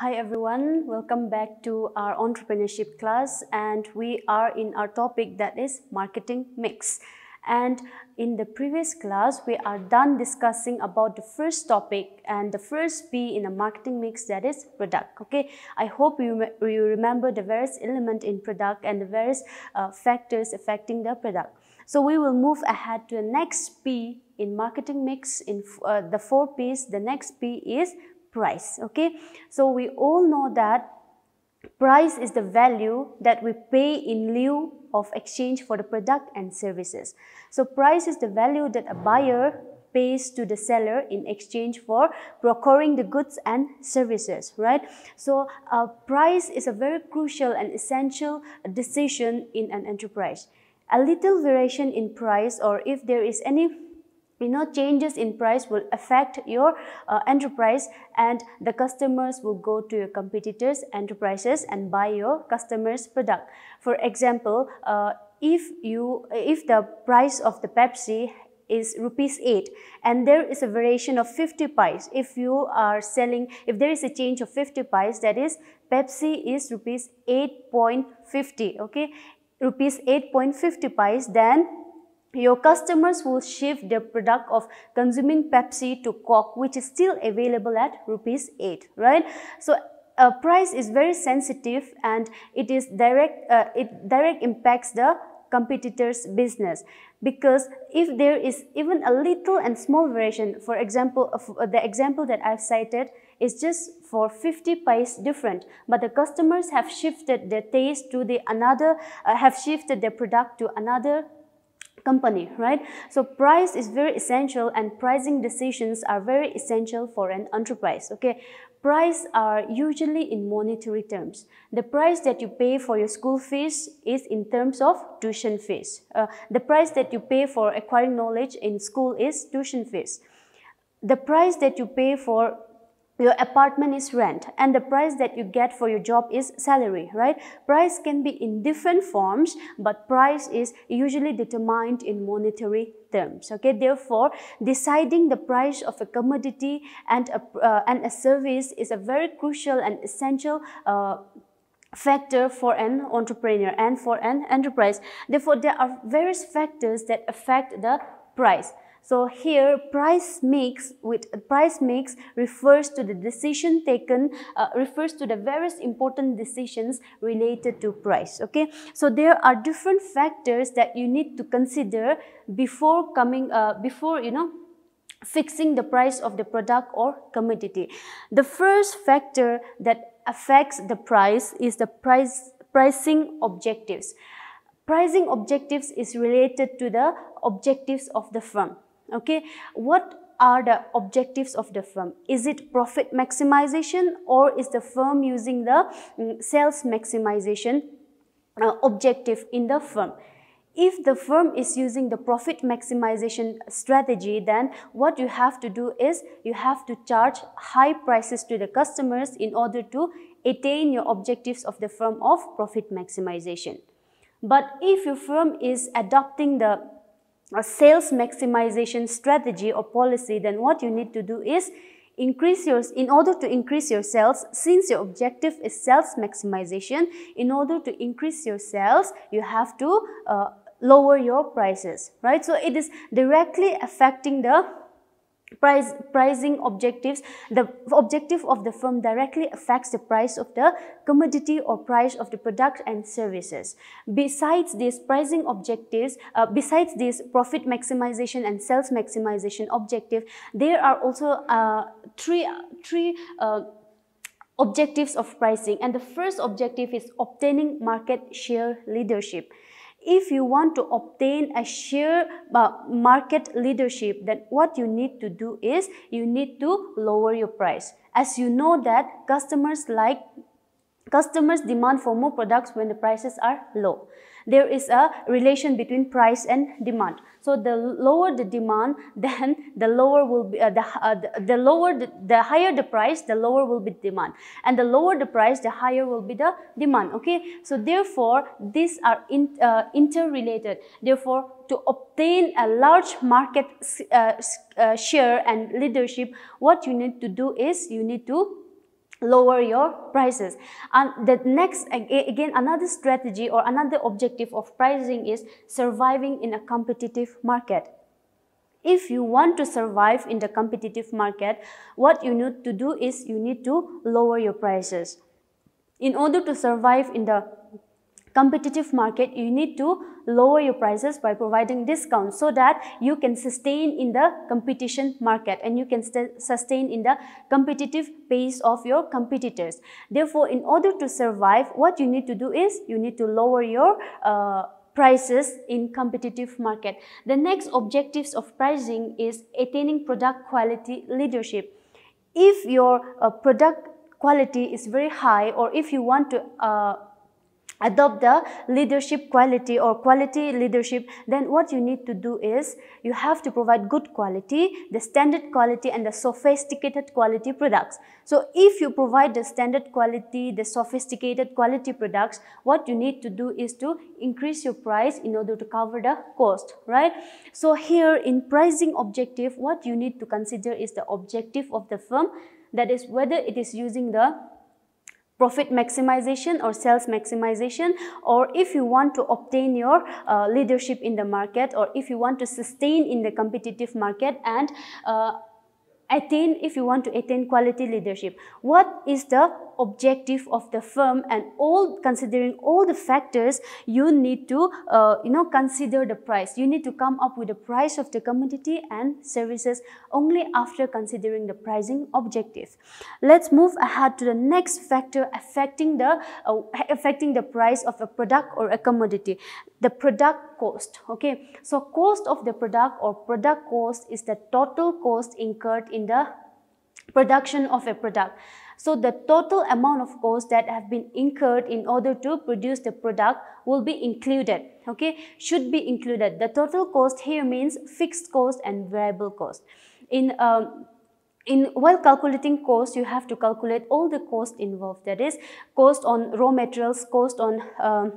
Hi everyone, welcome back to our entrepreneurship class and we are in our topic that is marketing mix. And in the previous class, we are done discussing about the first topic and the first P in the marketing mix that is product. Okay, I hope you, you remember the various element in product and the various uh, factors affecting the product. So we will move ahead to the next P in marketing mix in uh, the four P's. The next P is price, okay? So we all know that price is the value that we pay in lieu of exchange for the product and services. So price is the value that a buyer pays to the seller in exchange for procuring the goods and services, right? So uh, price is a very crucial and essential decision in an enterprise. A little variation in price or if there is any you know changes in price will affect your uh, enterprise and the customers will go to your competitors enterprises and buy your customers product for example uh, if you if the price of the pepsi is rupees 8 and there is a variation of 50 pies if you are selling if there is a change of 50 pies that is pepsi is rupees 8.50 okay rupees 8.50 pies then your customers will shift their product of consuming Pepsi to Coke, which is still available at rupees 8, right? So uh, price is very sensitive and it is direct, uh, it direct impacts the competitors' business because if there is even a little and small variation, for example, uh, the example that I've cited is just for 50 paise different, but the customers have shifted their taste to the another, uh, have shifted their product to another company, right? So price is very essential and pricing decisions are very essential for an enterprise, okay? Price are usually in monetary terms. The price that you pay for your school fees is in terms of tuition fees. Uh, the price that you pay for acquiring knowledge in school is tuition fees. The price that you pay for your apartment is rent and the price that you get for your job is salary, right? Price can be in different forms, but price is usually determined in monetary terms, okay? Therefore, deciding the price of a commodity and a, uh, and a service is a very crucial and essential uh, factor for an entrepreneur and for an enterprise. Therefore, there are various factors that affect the price. So here price mix with price mix refers to the decision taken uh, refers to the various important decisions related to price okay so there are different factors that you need to consider before coming uh, before you know fixing the price of the product or commodity the first factor that affects the price is the price pricing objectives pricing objectives is related to the objectives of the firm Okay, what are the objectives of the firm? Is it profit maximization or is the firm using the mm, sales maximization uh, objective in the firm? If the firm is using the profit maximization strategy, then what you have to do is you have to charge high prices to the customers in order to attain your objectives of the firm of profit maximization. But if your firm is adopting the a sales maximization strategy or policy, then what you need to do is increase your, in order to increase your sales, since your objective is sales maximization, in order to increase your sales, you have to uh, lower your prices, right? So it is directly affecting the Price, pricing objectives, the objective of the firm directly affects the price of the commodity or price of the product and services. Besides these pricing objectives, uh, besides these profit maximization and sales maximization objective, there are also uh, three, three uh, objectives of pricing. And the first objective is obtaining market share leadership. If you want to obtain a share uh, market leadership, then what you need to do is you need to lower your price. As you know that customers like Customers demand for more products when the prices are low there is a relation between price and demand. So the lower the demand, then the lower will be uh, the, uh, the, the lower the, the higher the price, the lower will be demand, and the lower the price, the higher will be the demand. Okay, so therefore these are in, uh, interrelated. Therefore, to obtain a large market uh, uh, share and leadership, what you need to do is you need to lower your prices. And the next, again, another strategy or another objective of pricing is surviving in a competitive market. If you want to survive in the competitive market, what you need to do is you need to lower your prices. In order to survive in the competitive market, you need to lower your prices by providing discounts so that you can sustain in the competition market and you can sustain in the competitive pace of your competitors. Therefore, in order to survive, what you need to do is you need to lower your uh, prices in competitive market. The next objectives of pricing is attaining product quality leadership. If your uh, product quality is very high or if you want to uh, adopt the leadership quality or quality leadership, then what you need to do is you have to provide good quality, the standard quality and the sophisticated quality products. So if you provide the standard quality, the sophisticated quality products, what you need to do is to increase your price in order to cover the cost, right? So here in pricing objective, what you need to consider is the objective of the firm, that is whether it is using the profit maximization or sales maximization or if you want to obtain your uh, leadership in the market or if you want to sustain in the competitive market and uh, attain if you want to attain quality leadership what is the objective of the firm and all considering all the factors, you need to, uh, you know, consider the price. You need to come up with the price of the commodity and services only after considering the pricing objective. Let's move ahead to the next factor affecting the, uh, affecting the price of a product or a commodity. The product cost, okay? So cost of the product or product cost is the total cost incurred in the production of a product. So the total amount of costs that have been incurred in order to produce the product will be included. Okay, should be included. The total cost here means fixed cost and variable cost. In um, in while calculating cost you have to calculate all the cost involved that is cost on raw materials cost on um,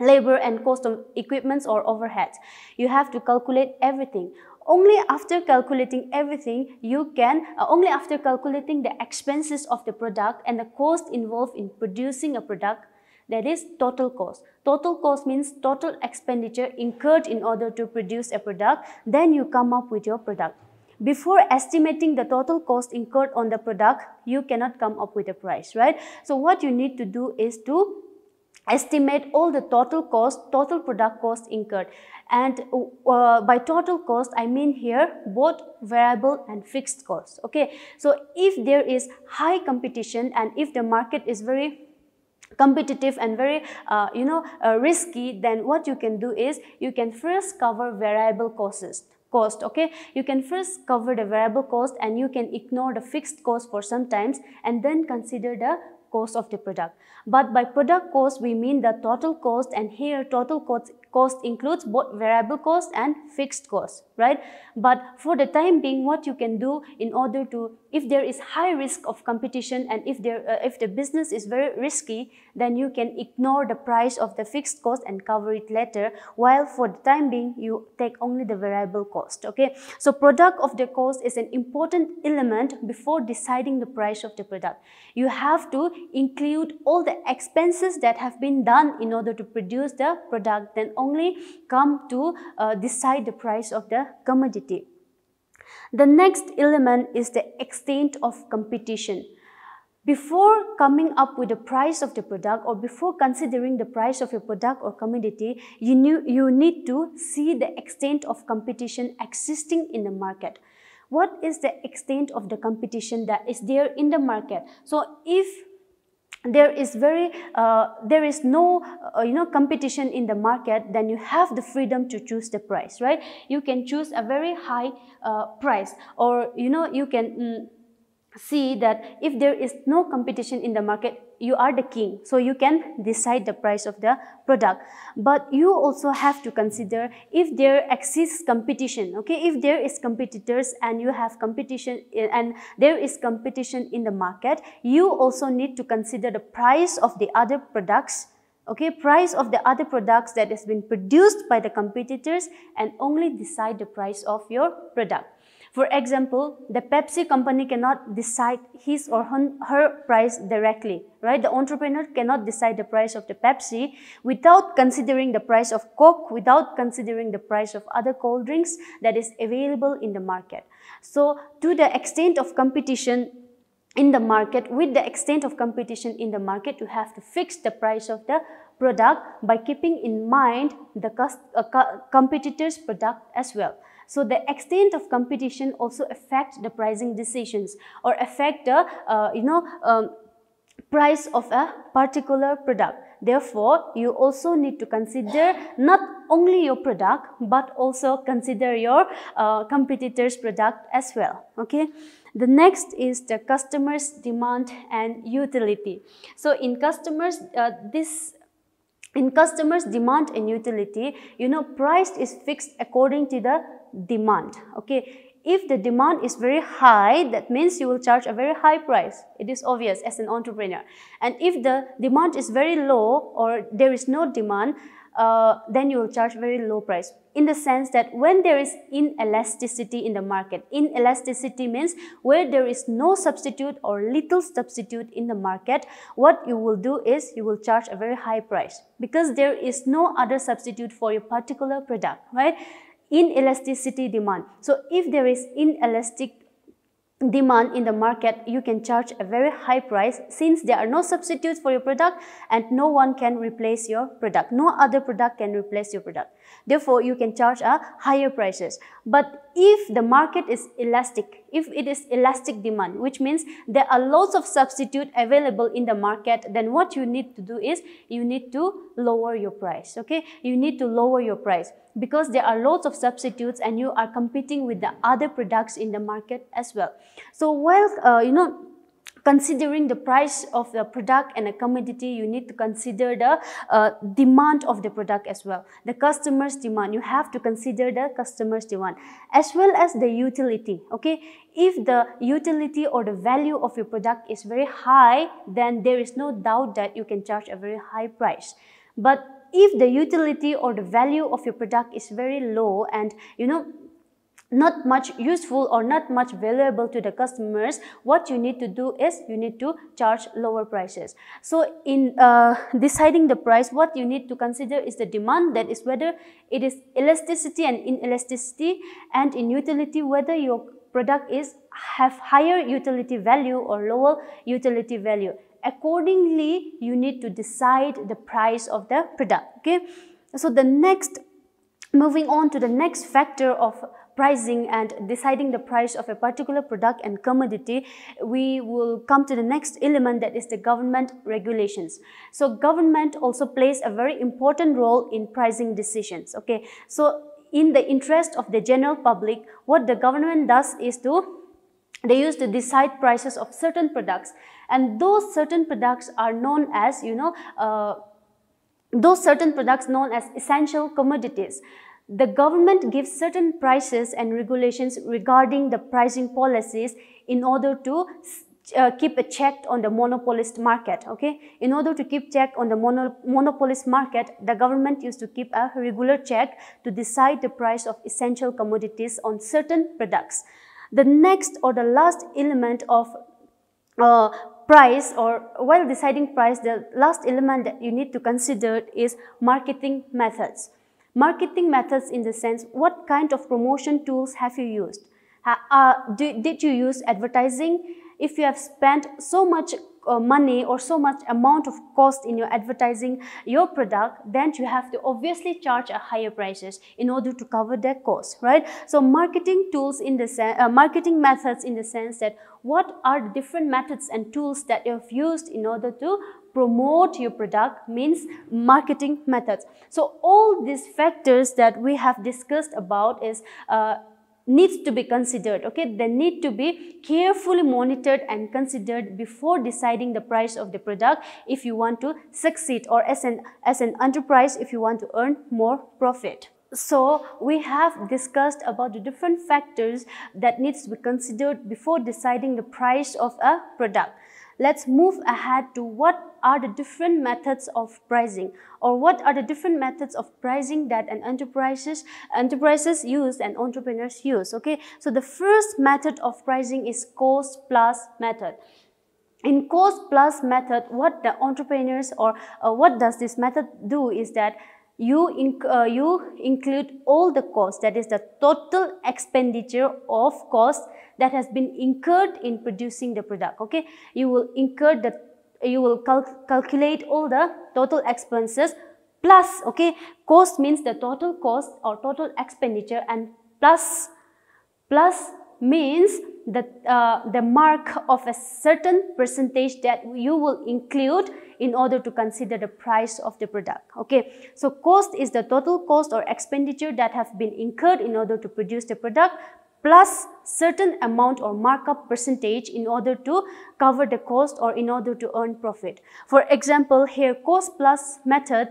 labor and cost on equipments or overheads you have to calculate everything only after calculating everything you can uh, only after calculating the expenses of the product and the cost involved in producing a product that is total cost. Total cost means total expenditure incurred in order to produce a product, then you come up with your product. Before estimating the total cost incurred on the product, you cannot come up with a price, right? So what you need to do is to estimate all the total cost, total product cost incurred. And uh, by total cost, I mean here both variable and fixed costs, okay? So if there is high competition and if the market is very competitive and very uh, you know uh, risky then what you can do is you can first cover variable costs cost okay you can first cover the variable cost and you can ignore the fixed cost for some times and then consider the cost of the product. But by product cost, we mean the total cost and here total cost, cost includes both variable cost and fixed cost right? But for the time being, what you can do in order to, if there is high risk of competition and if, there, uh, if the business is very risky, then you can ignore the price of the fixed cost and cover it later, while for the time being, you take only the variable cost, okay? So product of the cost is an important element before deciding the price of the product. You have to include all the expenses that have been done in order to produce the product, then only come to uh, decide the price of the commodity. The next element is the extent of competition. Before coming up with the price of the product or before considering the price of your product or commodity, you, knew, you need to see the extent of competition existing in the market. What is the extent of the competition that is there in the market? So if there is very uh, there is no uh, you know competition in the market then you have the freedom to choose the price right you can choose a very high uh, price or you know you can mm, see that if there is no competition in the market, you are the king. So you can decide the price of the product. But you also have to consider if there exists competition, okay? If there is competitors and you have competition eh, and there is competition in the market, you also need to consider the price of the other products okay, price of the other products that has been produced by the competitors and only decide the price of your product. For example, the Pepsi company cannot decide his or her price directly, right? The entrepreneur cannot decide the price of the Pepsi without considering the price of Coke, without considering the price of other cold drinks that is available in the market. So to the extent of competition, in the market, with the extent of competition in the market, you have to fix the price of the product by keeping in mind the uh, competitor's product as well. So the extent of competition also affect the pricing decisions or affect the, uh, you know, um, price of a particular product. Therefore, you also need to consider not only your product, but also consider your uh, competitor's product as well, okay? The next is the customer's demand and utility. So in customers, uh, this in customers demand and utility, you know, price is fixed according to the demand, okay? If the demand is very high, that means you will charge a very high price. It is obvious as an entrepreneur. And if the demand is very low or there is no demand, uh, then you will charge very low price. In the sense that when there is inelasticity in the market, inelasticity means where there is no substitute or little substitute in the market, what you will do is you will charge a very high price because there is no other substitute for your particular product, right? inelasticity demand. So if there is inelastic demand in the market, you can charge a very high price since there are no substitutes for your product and no one can replace your product. No other product can replace your product. Therefore, you can charge a higher prices. But if the market is elastic, if it is elastic demand, which means there are lots of substitute available in the market, then what you need to do is you need to lower your price, okay? You need to lower your price because there are lots of substitutes and you are competing with the other products in the market as well. So while, uh, you know, considering the price of the product and the commodity, you need to consider the uh, demand of the product as well. The customer's demand, you have to consider the customer's demand as well as the utility, okay? If the utility or the value of your product is very high, then there is no doubt that you can charge a very high price. But if the utility or the value of your product is very low and you know not much useful or not much valuable to the customers what you need to do is you need to charge lower prices so in uh, deciding the price what you need to consider is the demand that is whether it is elasticity and inelasticity and in utility whether your product is have higher utility value or lower utility value accordingly you need to decide the price of the product okay so the next Moving on to the next factor of pricing and deciding the price of a particular product and commodity, we will come to the next element that is the government regulations. So government also plays a very important role in pricing decisions. Okay, so in the interest of the general public, what the government does is to they used to decide prices of certain products and those certain products are known as you know uh, those certain products known as essential commodities the government gives certain prices and regulations regarding the pricing policies in order to uh, keep a check on the monopolist market okay in order to keep check on the mono monopolist market the government used to keep a regular check to decide the price of essential commodities on certain products the next or the last element of uh, price or while deciding price the last element that you need to consider is marketing methods Marketing methods in the sense, what kind of promotion tools have you used? Uh, did you use advertising? If you have spent so much uh, money or so much amount of cost in your advertising your product, then you have to obviously charge a higher prices in order to cover that cost, right? So marketing tools in the sense, uh, marketing methods in the sense that what are the different methods and tools that you've used in order to promote your product means marketing methods. So all these factors that we have discussed about is uh, needs to be considered okay they need to be carefully monitored and considered before deciding the price of the product if you want to succeed or as an as an enterprise if you want to earn more profit so we have discussed about the different factors that needs to be considered before deciding the price of a product let's move ahead to what are the different methods of pricing or what are the different methods of pricing that an enterprises enterprises use and entrepreneurs use okay so the first method of pricing is cost plus method in cost plus method what the entrepreneurs or uh, what does this method do is that you, inc uh, you include all the costs, that is the total expenditure of cost that has been incurred in producing the product, okay? You will incur the, you will cal calculate all the total expenses plus, okay? Cost means the total cost or total expenditure and plus, plus means the, uh, the mark of a certain percentage that you will include in order to consider the price of the product. Okay, so cost is the total cost or expenditure that have been incurred in order to produce the product plus certain amount or markup percentage in order to cover the cost or in order to earn profit. For example, here cost plus method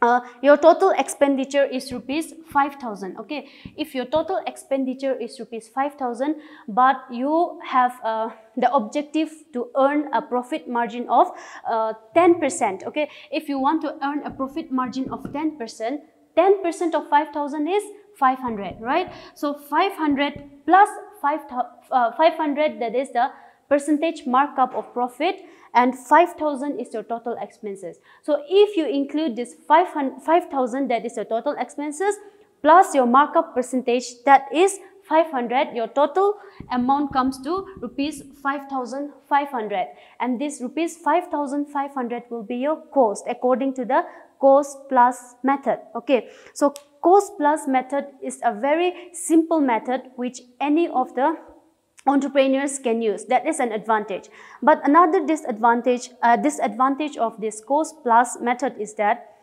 uh, your total expenditure is rupees 5000 okay if your total expenditure is rupees 5000 but you have uh, the objective to earn a profit margin of 10% uh, okay if you want to earn a profit margin of 10% 10% of 5000 is 500, right? So 500 plus 5, uh, 500, that is the percentage markup of profit and 5,000 is your total expenses. So if you include this 5,000 that is your total expenses plus your markup percentage that is 500, your total amount comes to rupees 5,500 and this rupees 5,500 will be your cost according to the cost plus method. Okay, so cost plus method is a very simple method which any of the entrepreneurs can use. That is an advantage. But another disadvantage, uh, disadvantage of this cost plus method is that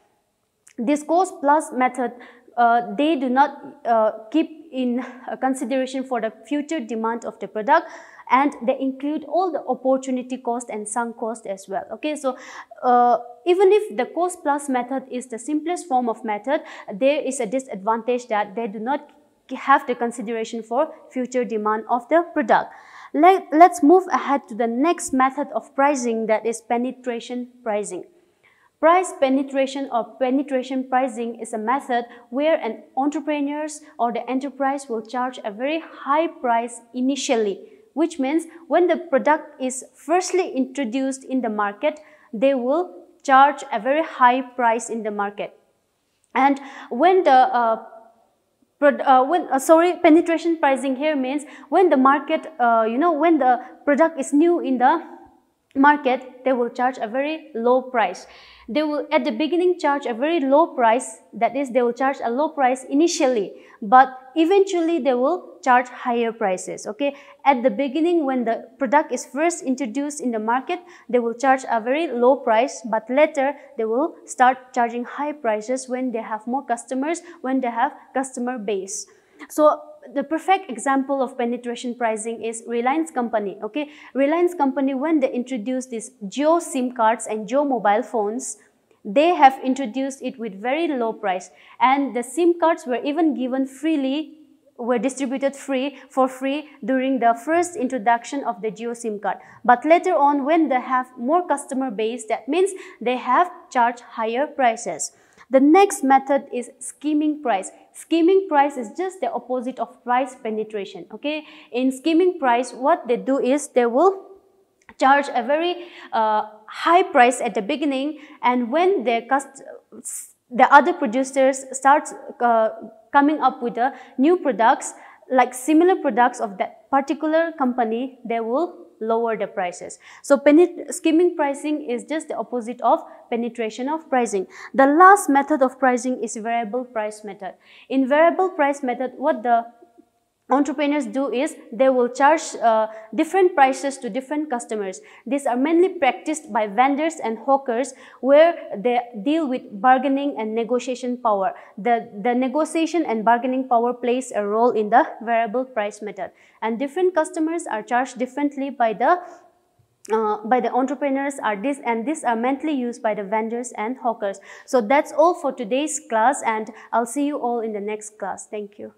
this cost plus method, uh, they do not uh, keep in uh, consideration for the future demand of the product and they include all the opportunity cost and sunk cost as well okay so uh, even if the cost plus method is the simplest form of method there is a disadvantage that they do not have the consideration for future demand of the product Let, let's move ahead to the next method of pricing that is penetration pricing Price penetration or penetration pricing is a method where an entrepreneur or the enterprise will charge a very high price initially, which means when the product is firstly introduced in the market, they will charge a very high price in the market. And when the uh, uh, when, uh, sorry, penetration pricing here means when the market, uh, you know, when the product is new in the market they will charge a very low price they will at the beginning charge a very low price that is they will charge a low price initially but eventually they will charge higher prices okay at the beginning when the product is first introduced in the market they will charge a very low price but later they will start charging high prices when they have more customers when they have customer base so the perfect example of penetration pricing is Reliance company, okay? Reliance company, when they introduced these Geo SIM cards and Geo mobile phones, they have introduced it with very low price. And the SIM cards were even given freely were distributed free for free during the first introduction of the Geo SIM card. But later on, when they have more customer base, that means they have charged higher prices. The next method is scheming price scheming price is just the opposite of price penetration okay in scheming price what they do is they will charge a very uh, high price at the beginning and when their the other producers start uh, coming up with the new products like similar products of that particular company they will lower the prices. So skimming pricing is just the opposite of penetration of pricing. The last method of pricing is variable price method. In variable price method, what the entrepreneurs do is they will charge uh, different prices to different customers. These are mainly practiced by vendors and hawkers where they deal with bargaining and negotiation power. The, the negotiation and bargaining power plays a role in the variable price method. And different customers are charged differently by the uh, by the entrepreneurs are this and these are mainly used by the vendors and hawkers. So that's all for today's class and I'll see you all in the next class. Thank you.